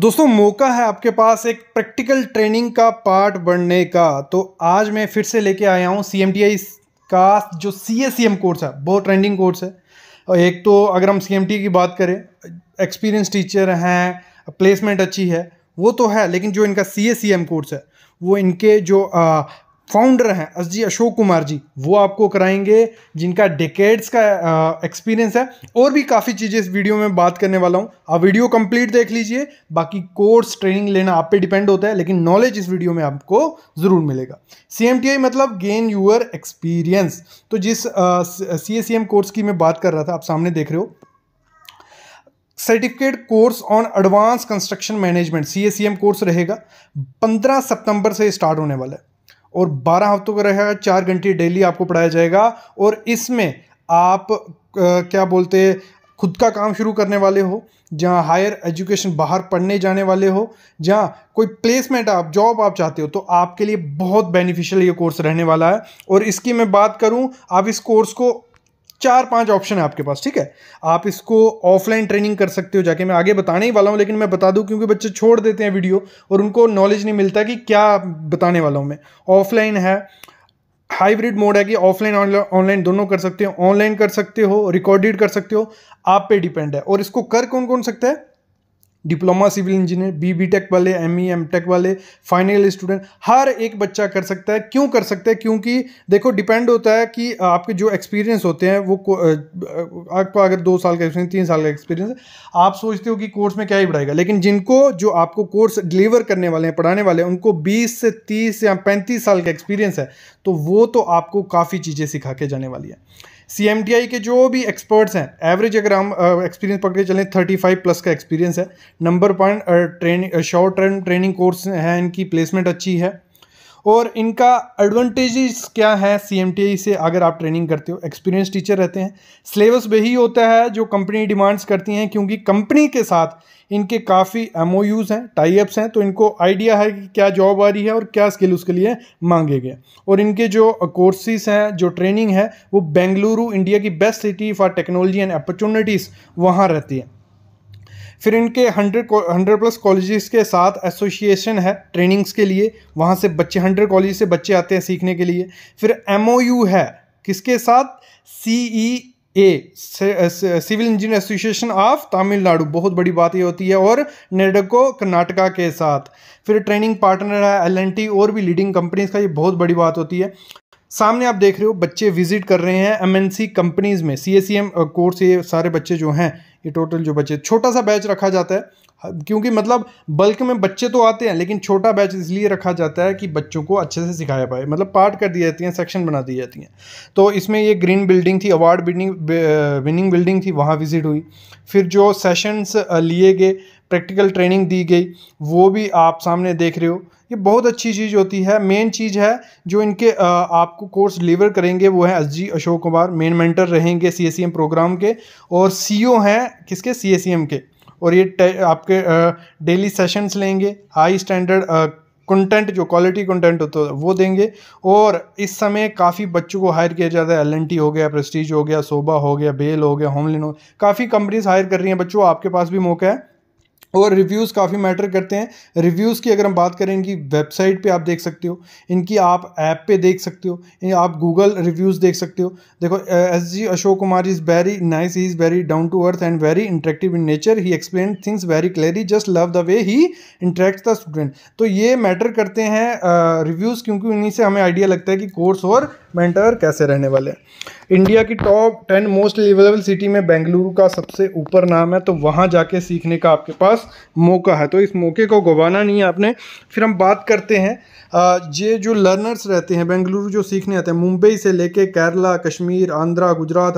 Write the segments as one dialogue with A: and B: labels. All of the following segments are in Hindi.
A: दोस्तों मौका है आपके पास एक प्रैक्टिकल ट्रेनिंग का पार्ट बनने का तो आज मैं फिर से लेके आया हूँ सी का जो सी कोर्स e है बहुत ट्रेंडिंग कोर्स है और एक तो अगर हम सी की बात करें एक्सपीरियंस टीचर हैं प्लेसमेंट अच्छी है वो तो है लेकिन जो इनका सी कोर्स e है वो इनके जो फाउंडर हैं एस जी अशोक कुमार जी वो आपको कराएंगे जिनका डेकेड्स का एक्सपीरियंस है और भी काफ़ी चीज़ें इस वीडियो में बात करने वाला हूँ आप वीडियो कंप्लीट देख लीजिए बाकी कोर्स ट्रेनिंग लेना आप पे डिपेंड होता है लेकिन नॉलेज इस वीडियो में आपको ज़रूर मिलेगा सी मतलब गेन यूअर एक्सपीरियंस तो जिस सी uh, कोर्स की मैं बात कर रहा था आप सामने देख रहे हो certificate course on advance construction management सी कोर्स रहेगा 15 सितंबर से स्टार्ट होने वाला है और बारह हफ्तों का रहेगा चार घंटे डेली आपको पढ़ाया जाएगा और इसमें आप क्या बोलते हैं खुद का काम शुरू करने वाले हो जहाँ हायर एजुकेशन बाहर पढ़ने जाने वाले हो जहाँ कोई प्लेसमेंट आप जॉब आप चाहते हो तो आपके लिए बहुत बेनिफिशियल ये कोर्स रहने वाला है और इसकी मैं बात करूँ आप इस कोर्स को चार पांच ऑप्शन है आपके पास ठीक है आप इसको ऑफलाइन ट्रेनिंग कर सकते हो जाके मैं आगे बताने ही वाला हूँ लेकिन मैं बता दूँ क्योंकि बच्चे छोड़ देते हैं वीडियो और उनको नॉलेज नहीं मिलता कि क्या बताने वाला हूँ मैं ऑफलाइन है हाइब्रिड मोड है कि ऑफलाइन ऑनलाइन दोनों कर सकते हो ऑनलाइन कर सकते हो रिकॉर्डेड कर सकते हो आप पे डिपेंड है और इसको कर कौन कौन सकता है diploma civil engineer B B tech वाले एम ई एम टेक वाले फाइनल स्टूडेंट हर एक बच्चा कर सकता है क्यों कर सकता है क्योंकि देखो डिपेंड होता है कि आपके जो एक्सपीरियंस होते हैं वो आपको अगर दो साल का एक्सपीरियंस तीन साल का एक्सपीरियंस है आप सोचते हो कि कोर्स में क्या ही पढ़ाएगा लेकिन जिनको जो आपको कोर्स डिलीवर करने वाले हैं पढ़ाने वाले हैं उनको बीस से तीस या पैंतीस साल का एक्सपीरियंस है तो वो तो आपको काफ़ी चीज़ें सिखा के जाने वाली है सी के जो भी एक्सपर्ट्स हैं एवरेज अगर हम एक्सपीरियंस पकड़ के चलें थर्टी फाइव प्लस का एक्सपीरियंस है number point training short term training course हैं इनकी प्लेसमेंट अच्छी है और इनका एडवांटेजेस क्या है सी से अगर आप ट्रेनिंग करते हो एक्सपीरियंस टीचर रहते हैं सिलेबस वही होता है जो कंपनी डिमांड्स करती हैं क्योंकि कंपनी के साथ इनके काफ़ी एम हैं टाइप्स हैं तो इनको आइडिया है कि क्या जॉब आ रही है और क्या स्किल उसके लिए मांगे गए और इनके जो कोर्सेज हैं जो ट्रेनिंग है वो बेंगलुरु इंडिया की best city for technology and opportunities वहाँ रहती है फिर इनके हंड्रेड हंड्रेड प्लस कॉलेजेस के साथ एसोसिएशन है ट्रेनिंग्स के लिए वहाँ से बच्चे हंड्रेड कॉलेज से बच्चे आते हैं सीखने के लिए फिर एम है किसके साथ C E A civil engineer association of Tamil Nadu बहुत बड़ी बात ये होती है और नेडको कर्नाटका के साथ फिर ट्रेनिंग पार्टनर है एल और भी लीडिंग कंपनीज का ये बहुत बड़ी बात होती है सामने आप देख रहे हो बच्चे विजिट कर रहे हैं एमएनसी कंपनीज में सीएसीएम कोर्स e ये सारे बच्चे जो हैं ये टोटल जो बच्चे छोटा सा बैच रखा जाता है क्योंकि मतलब बल्क में बच्चे तो आते हैं लेकिन छोटा बैच इसलिए रखा जाता है कि बच्चों को अच्छे से सिखाया पाए मतलब पार्ट कर दी जाती हैं सेक्शन बना दी जाती हैं तो इसमें ये ग्रीन बिल्डिंग थी अवार्ड विनिंग विनिंग बिल्डिंग थी वहाँ विजिट हुई फिर जो सेशंस लिए गए प्रैक्टिकल ट्रेनिंग दी गई वो भी आप सामने देख रहे हो ये बहुत अच्छी चीज़ होती है मेन चीज़ है जो इनके आपको कोर्स डिलीवर करेंगे वो है S G Ashok Kumar main mentor रहेंगे सी प्रोग्राम e के और सी e हैं किसके सी e के और ये आपके डेली सेशंस लेंगे हाई स्टैंडर्ड कंटेंट जो क्वालिटी कंटेंट होता है वो देंगे और इस समय काफ़ी बच्चों को हायर किया जाता है एल हो गया प्रेस्टीज हो गया सोबा हो गया बेल हो गया होमलिन हो काफ़ी कंपनीज हायर कर रही हैं बच्चों आपके पास भी मौका है और रिव्यूज़ काफ़ी मैटर करते हैं रिव्यूज़ की अगर हम बात करें इनकी वेबसाइट पे आप देख सकते हो इनकी आप ऐप पे देख सकते हो आप गूगल रिव्यूज़ देख सकते हो देखो S G Ashok Kumar is very nice he is very down to earth and very interactive in nature he explain things very clearly just love the way he interact the student तो ये मैटर करते हैं रिव्यूज़ क्योंकि उन्हीं से हमें आइडिया लगता है कि कोर्स और मैंटर कैसे रहने वाले हैं इंडिया की top ten most liveable city में बेंगलुरु का सबसे ऊपर नाम है तो वहाँ जाके सीखने का आपके पास पास मौका है तो इस मौके को गवाना नहीं है आपने फिर हम बात करते हैं ये जो लर्नर्स रहते हैं बेंगलुरु जो सीखने आते हैं मुंबई से लेके केरला कश्मीर आंध्रा गुजरात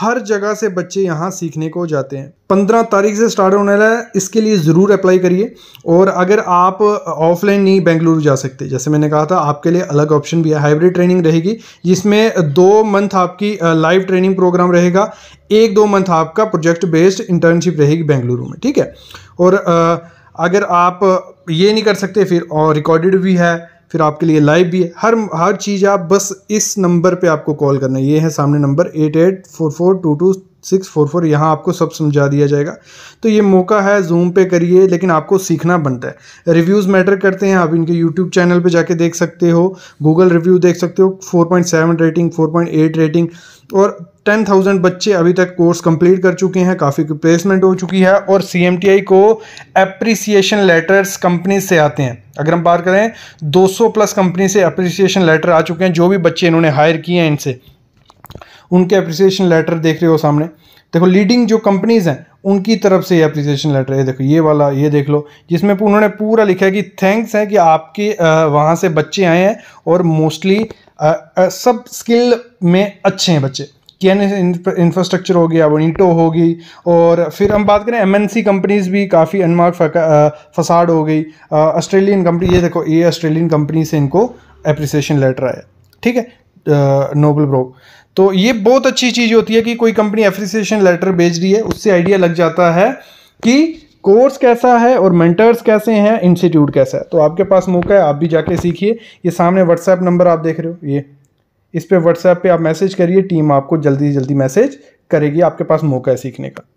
A: हर जगह से बच्चे यहाँ सीखने को जाते हैं पंद्रह तारीख से स्टार्ट होने वाला है इसके लिए ज़रूर अप्लाई करिए और अगर आप ऑफलाइन नहीं बेंगलुरु जा सकते जैसे मैंने कहा था आपके लिए अलग ऑप्शन भी है हाइब्रिड ट्रेनिंग रहेगी जिसमें दो मंथ आपकी लाइव ट्रेनिंग प्रोग्राम रहेगा एक दो मंथ आपका प्रोजेक्ट बेस्ड इंटर्नशिप रहेगी बेंगलुरु में ठीक है और अगर आप ये नहीं कर सकते फिर और रिकॉर्डेड भी है फिर आपके लिए लाइव भी है हर हर चीज़ आप बस इस नंबर पे आपको कॉल करना है ये है सामने number eight eight four four two two six four four यहाँ आपको सब समझा दिया जाएगा तो ये मौका है जूम पे करिए लेकिन आपको सीखना बनता है रिव्यूज़ मैटर करते हैं आप इनके यूट्यूब चैनल पे जाके देख सकते हो गूगल रिव्यू देख सकते हो 4.7 रेटिंग 4.8 रेटिंग और 10,000 बच्चे अभी तक कोर्स कंप्लीट कर चुके हैं काफ़ी प्लेसमेंट हो चुकी है और सी को अप्रिसिएशन लेटर्स कंपनी से आते हैं अगर हम बात करें 200 प्लस कंपनी से अप्रिसिएशन लेटर आ चुके हैं जो भी बच्चे इन्होंने हायर किए हैं इनसे उनके अप्रिसिएशन लेटर देख रहे हो सामने देखो लीडिंग जो कंपनीज़ हैं उनकी तरफ से ये अप्रिसिएशन लेटर है देखो ये वाला ये देख लो जिसमें उन्होंने पूरा लिखा है कि थैंक्स है कि आपके वहाँ से बच्चे आए हैं और मोस्टली सब स्किल में अच्छे हैं बच्चे के एन इंफ्रास्ट्रक्चर हो गया वनीटो होगी और फिर हम बात करें एमएनसी कंपनीज भी काफ़ी अनमार्क फसाड हो गई ऑस्ट्रेलियन कंपनी ये देखो ये ऑस्ट्रेलियन कंपनी से इनको अप्रिसिएशन लेटर आया ठीक है नोबल ब्रो तो ये बहुत अच्छी चीज़ होती है कि कोई कंपनी एप्रिसिएशन लेटर भेज रही है उससे आइडिया लग जाता है कि कोर्स कैसा है और मेंटर्स कैसे हैं इंस्टीट्यूट कैसा है तो आपके पास मौका है आप भी जाके सीखिए ये सामने व्हाट्सएप नंबर आप देख रहे हो ये इस पर व्हाट्सएप पर आप मैसेज करिए टीम आपको जल्दी से जल्दी मैसेज करेगी आपके पास मौका है सीखने का